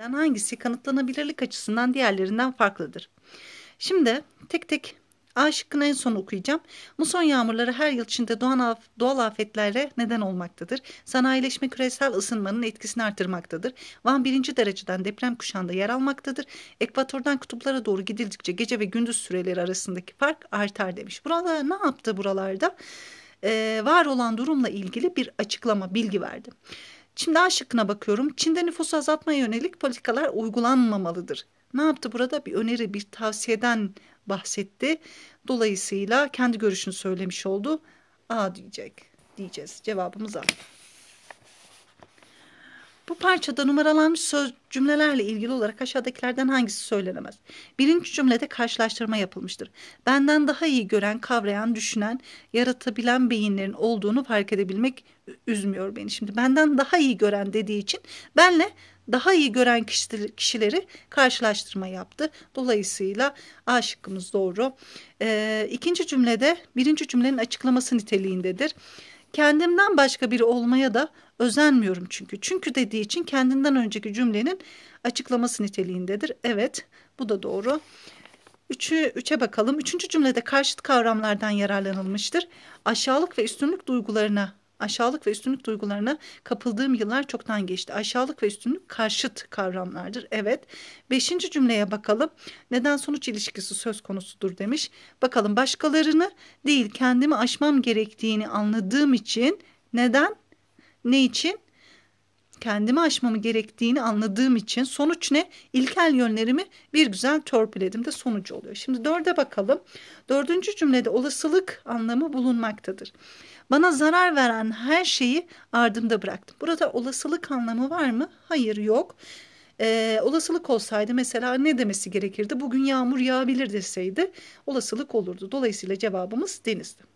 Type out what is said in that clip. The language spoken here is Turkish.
hangisi kanıtlanabilirlik açısından diğerlerinden farklıdır? Şimdi tek tek A şıkkını en son okuyacağım. Muson yağmurları her yıl içinde doğan af doğal afetlere neden olmaktadır. Sanayileşme küresel ısınmanın etkisini artırmaktadır. Van birinci dereceden deprem kuşağında yer almaktadır. Ekvatordan kutuplara doğru gidildikçe gece ve gündüz süreleri arasındaki fark artar demiş. Burada ne yaptı buralarda? Ee, var olan durumla ilgili bir açıklama, bilgi verdi. Şimdi A şıkkına bakıyorum. Çin'de nüfusu azaltmaya yönelik politikalar uygulanmamalıdır. Ne yaptı burada? Bir öneri, bir tavsiyeden bahsetti. Dolayısıyla kendi görüşünü söylemiş oldu. A diyecek. Diyeceğiz. Cevabımız A. Bu parçada numaralanmış söz cümlelerle ilgili olarak aşağıdakilerden hangisi söylenemez? Birinci cümlede karşılaştırma yapılmıştır. Benden daha iyi gören, kavrayan, düşünen, yaratabilen beyinlerin olduğunu fark edebilmek üzmüyor beni. Şimdi benden daha iyi gören dediği için benle daha iyi gören kişileri karşılaştırma yaptı. Dolayısıyla A şıkkımız doğru. Ee, ikinci cümlede birinci cümlenin açıklaması niteliğindedir. Kendimden başka biri olmaya da özenmiyorum çünkü. Çünkü dediği için kendinden önceki cümlenin açıklaması niteliğindedir. Evet bu da doğru. Üçü, üçe bakalım. Üçüncü cümlede karşıt kavramlardan yararlanılmıştır. Aşağılık ve üstünlük duygularına Aşağılık ve üstünlük duygularına kapıldığım yıllar çoktan geçti. Aşağılık ve üstünlük karşıt kavramlardır. Evet. Beşinci cümleye bakalım. Neden sonuç ilişkisi söz konusudur demiş. Bakalım başkalarını değil kendimi aşmam gerektiğini anladığım için neden? Ne için? kendimi aşmamı gerektiğini anladığım için sonuç ne? İlkel yönlerimi bir güzel törpüledim de sonucu oluyor. Şimdi dörde bakalım. Dördüncü cümlede olasılık anlamı bulunmaktadır. Bana zarar veren her şeyi ardımda bıraktım. Burada olasılık anlamı var mı? Hayır yok. Ee, olasılık olsaydı mesela ne demesi gerekirdi? Bugün yağmur yağabilir deseydi olasılık olurdu. Dolayısıyla cevabımız denizdi.